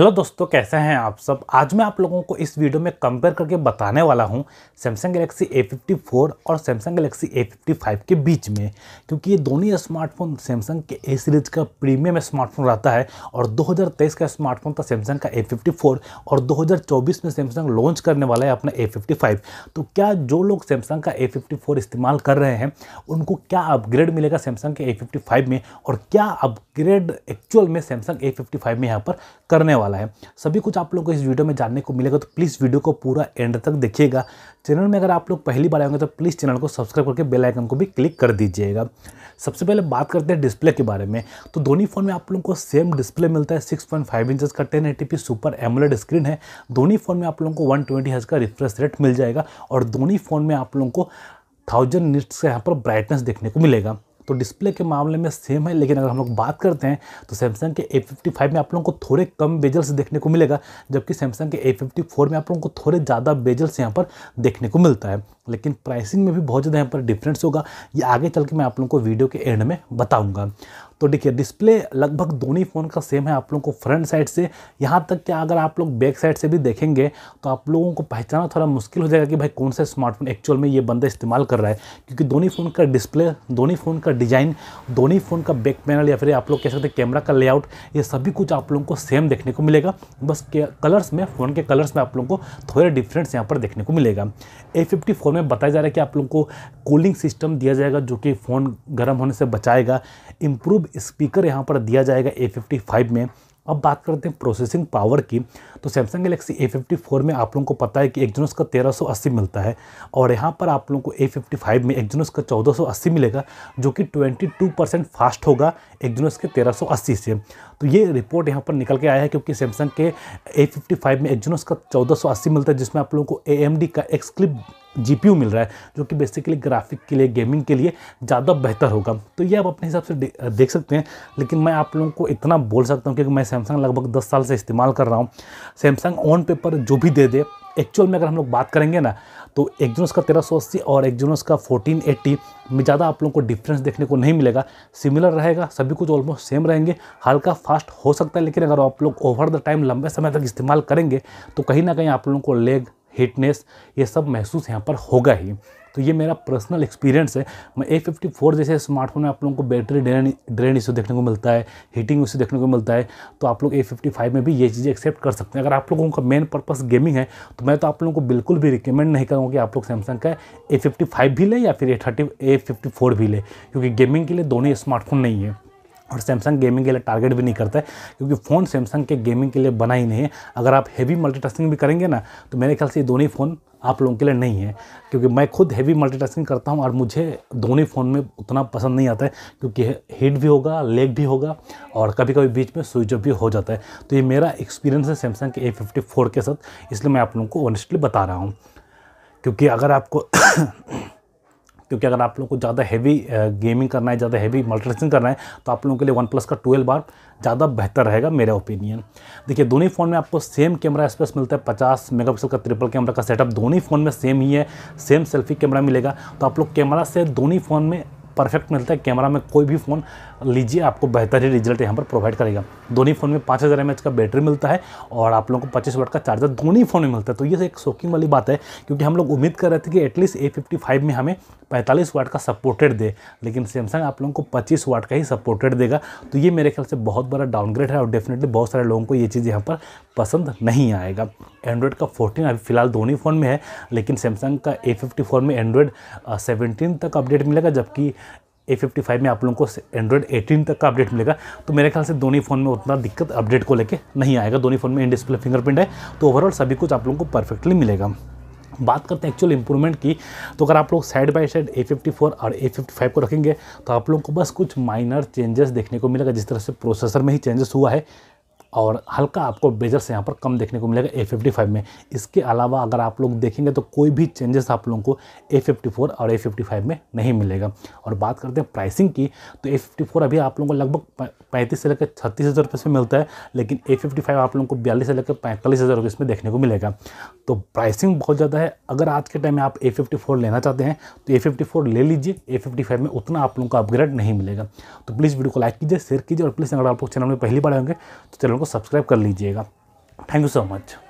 hello दोस्तों कैसे हैं आप सब आज मैं आप लोगों को इस वीडियो में कंपेयर करके बताने वाला हूं सैमसंग गलेक्सी A54 और सैमसंग गलेक्सी A55 के बीच में क्योंकि ये दोनों स्मार्टफोन सैमसंग के ए सीरीज का प्रीमियम स्मार्टफोन रहता है और 2023 का स्मार्टफोन था सैमसंग का A54 और 2024 में सैमसंग लॉन्च करने वाला है अपना ए तो क्या जो लोग सैमसंग का ए इस्तेमाल कर रहे हैं उनको क्या अपग्रेड मिलेगा सैमसंग के ए में और क्या अपग्रेड एक्चुअल में सैमसंग ए में यहाँ पर करने वाला वाला है सभी कुछ आप लोग को इस वीडियो में जानने को मिलेगा तो प्लीज़ वीडियो को पूरा एंड तक देखिएगा चैनल में अगर आप लोग पहली बार आएंगे तो प्लीज़ चैनल को सब्सक्राइब करके बेल आइकन को भी क्लिक कर दीजिएगा सबसे पहले बात करते हैं डिस्प्ले के बारे में तो दोनों फ़ोन में आप लोगों को सेम डिस्प्ले मिलता है 6.5 पॉइंट फाइव इंचज़ का ten ATP super AMOLED screen है दोनों फ़ोन में आप लोगों को 120 ट्वेंटी का रिफ्रेश रेट मिल जाएगा और दोनों फ़ोन में आप लोगों को थाउजेंड निट्स का यहाँ पर ब्राइटनेस देखने को मिलेगा तो डिस्प्ले के मामले में सेम है लेकिन अगर हम लोग बात करते हैं तो सैमसंग के ए फिफ्टी फाइव में आप लोगों को थोड़े कम बेजल्स देखने को मिलेगा जबकि सैमसंग के ए फिफ्टी फोर में आप लोगों को थोड़े ज़्यादा बेजल्स यहाँ पर देखने को मिलता है लेकिन प्राइसिंग में भी बहुत ज़्यादा यहाँ पर डिफरेंस होगा ये आगे चल के मैं आप लोगों को वीडियो के एंड में बताऊँगा तो देखिए डिस्प्ले लगभग दोनों फ़ोन का सेम है आप लोगों को फ्रंट साइड से यहाँ तक कि अगर आप लोग बैक साइड से भी देखेंगे तो आप लोगों को पहचाना थोड़ा मुश्किल हो जाएगा कि भाई कौन सा स्मार्टफोन एक्चुअल में ये बंदा इस्तेमाल कर रहा है क्योंकि दोनों फ़ोन का डिस्प्ले दोनों फ़ोन का डिज़ाइन दोनों फ़ोन का बैक पैनल या फिर आप लोग कह सकते हैं कैमरा का लेआउट ये सभी कुछ आप लोगों को सेम देखने को मिलेगा बस कलर्स में फ़ोन के कलर्स में आप लोगों को थोड़े डिफरेंस यहाँ पर देखने को मिलेगा ए फिफ्टी फोन में बताया जा रहा है कि आप लोगों को कूलिंग सिस्टम दिया जाएगा जो कि फ़ोन गर्म होने से बचाएगा इम्प्रूव स्पीकर यहाँ पर दिया जाएगा ए फिफ्टी फाइव में अब बात करते हैं प्रोसेसिंग पावर की तो Samsung Galaxy A fifty four में आप लोगों को पता है कि एक्जोनस का तेरह सौ अस्सी मिलता है और यहाँ पर आप लोगों को ए फिफ्टी फाइव में एक्जोनस का चौदह सौ अस्सी मिलेगा जो कि ट्वेंटी टू परसेंट फास्ट होगा एक्जोनस के तेरह सौ अस्सी से तो ये रिपोर्ट यहाँ पर निकल के आया है क्योंकि सैमसंग के ए फिफ्टी फाइव में एक्जोनस का चौदह सौ अस्सी मिलता है जिसमें आप लोगों को ए एम डी का एक्सक्लिप जी मिल रहा है जो कि बेसिकली ग्राफिक के लिए गेमिंग के लिए ज़्यादा बेहतर होगा तो ये आप अपने हिसाब से देख सकते हैं लेकिन मैं आप लोगों को इतना बोल सकता हूँ क्योंकि मैं सैमसंग लगभग 10 साल से इस्तेमाल कर रहा हूँ सैमसंग ऑन पेपर जो भी दे दे एक्चुअल में अगर हम लोग बात करेंगे ना तो एक्जोनस का तेरह सौ अस्सी और एक्जोनस का फोर्टीन एट्टी में ज़्यादा आप लोगों को डिफरेंस देखने को नहीं मिलेगा सिमिलर रहेगा सभी कुछ ऑलमोस्ट सेम रहेंगे हल्का फास्ट हो सकता है लेकिन अगर आप लोग ओवर द टाइम लंबे समय तक इस्तेमाल करेंगे तो कहीं ना कहीं आप लोगों को लेग हिटनेस ये सब महसूस यहाँ पर होगा ही तो ये मेरा पर्सनल एक्सपीरियंस है मैं ए फिफ्टी फोर जैसे स्मार्टफोन में आप लोगों को बैटरी ड्रेन ड्रेन इश्यू देखने को मिलता है हीटिंग इश्यू देखने को मिलता है तो आप लोग ए फिफ्टी फाइव में भी ये चीज़ें एक्सेप्ट कर सकते हैं अगर आप लोगों का मेन पर्पस गेमिंग है तो मैं तो आप लोगों को बिल्कुल भी रिकमेंड नहीं करूँगा कि आप लोग सैमसंग का ए फिफ्टी फाइव भी लें या फिर A thirty A fifty four भी लें क्योंकि गेमिंग के लिए दोनों स्मार्टफोन नहीं है और सैमसंग गेमिंग के लिए टारगेट भी नहीं करता है क्योंकि फ़ोन सैमसंग के गेमिंग के लिए बना ही नहीं है अगर आप हैवी मल्टीटास्किंग भी करेंगे ना तो मेरे ख्याल से ये दोनों ही फ़ोन आप लोगों के लिए नहीं है क्योंकि मैं खुद हैवी मल्टीटास्किंग करता हूँ और मुझे दोनों फ़ोन में उतना पसंद नहीं आता है क्योंकि हीट भी होगा लेग भी होगा और कभी कभी बीच में स्विच ऑफ भी हो जाता है तो ये मेरा एक्सपीरियंस है सैमसंग के ए फिफ्टी फोर के साथ इसलिए मैं आप लोगों को ऑनेस्टली बता रहा हूँ क्योंकि अगर आपको क्योंकि अगर आप लोग को ज़्यादा हैवी गेमिंग करना है ज़्यादा हैवी मल्टीटास्किंग करना है तो आप लोगों के लिए वन प्लस का ट्वेल्व बार ज़्यादा बेहतर रहेगा मेरा ओपिनियन देखिए दोनों ही फ़ोन में आपको सेम कैमरा स्पेस मिलता है पचास मेगा का ट्रिपल कैमरा का सेटअप दोनों ही फ़ोन में सेम ही है सेम सेल्फी कैमरा मिलेगा तो आप लोग कैमरा से दोनों ही फ़ोन में परफेक्ट मिलता है कैमरा में कोई भी फ़ोन लीजिए आपको बेहतरीन रिजल्ट यहाँ पर प्रोवाइड करेगा दोनों फ़ोन में पाँच हज़ार का बैटरी मिलता है और आप लोगों को पच्चीस वाट का चार्जर दोनों फ़ोन में मिलता है तो ये एक शौकिंग वाली बात है क्योंकि हम लोग उम्मीद कर रहे थे कि एटलीस्ट ए में हमें पैंतालीस वाट का सपोर्टेड दे लेकिन सैमसंग आप लोगों को पच्चीस वाट का ही सपोर्टेड देगा तो ये मेरे ख्याल से बहुत बड़ा डाउनग्रेड है और डेफिनेटली बहुत सारे लोगों को ये चीज़ यहाँ पर पसंद नहीं आएगा एंड्रॉयड का 14 अभी फिलहाल दोनों ही फ़ोन में है लेकिन सैमसंग का ए फिफ्टी में एंड्रॉयड 17 तक अपडेट मिलेगा जबकि ए फिफ्टी फाइव में आप लोगों को एंड्रॉइड एटीन तक का अपडेट मिलेगा तो मेरे ख्याल से दोनों फ़ोन में उतना दिक्कत अपडेट को लेकर नहीं आएगा दोनों फ़ोन में इन डिस्प्ले फिंगरप्रिंट है तो ओवरऑल सभी कुछ आप लोगों को परफेक्टली मिलेगा बात करते हैं एक्चुअल इंप्रूवमेंट की तो अगर आप लोग side by side A fifty four और ए फिफ्टी फाइव को रखेंगे तो आप लोगों को बस कुछ माइनर चेंजेस देखने को मिलेगा जिस तरह से प्रोसेसर में ही चेंजेस हुआ है और हल्का आपको बेजर से यहाँ पर कम देखने को मिलेगा ए फिफ्टी फाइव में इसके अलावा अगर आप लोग देखेंगे तो कोई भी चेंजेस आप लोगों को ए फिफ्टी फोर और ए फिफ्टी फाइव में नहीं मिलेगा और बात करते हैं प्राइसिंग की तो ए फिफ्टी फोर अभी आप लोगों को लगभग पैंतीस से लेकर छत्तीस हज़ार रुपये से मिलता है लेकिन ए फिफ्टी फाइव आप लोगों को बयालीस से लेकर पैंतालीस हज़ार रुपये इसमें देखने को मिलेगा तो प्राइसिंग बहुत ज़्यादा है अगर आज के टाइम में आप ए फिफ्टी फोर लेना चाहते हैं तो ए फिफ्टी फोर ले लीजिए ए फिफ्टी फाइव में उतना आप लोगों को अपग्रेड नहीं मिलेगा तो प्लीज़ वीडियो को लाइक कीजिए शेयर कीजिए और प्लीज़ अगर आप लोग चैनल में पहली बार होंगे तो चैनल को सब्सक्राइब कर लीजिएगा थैंक यू सो मच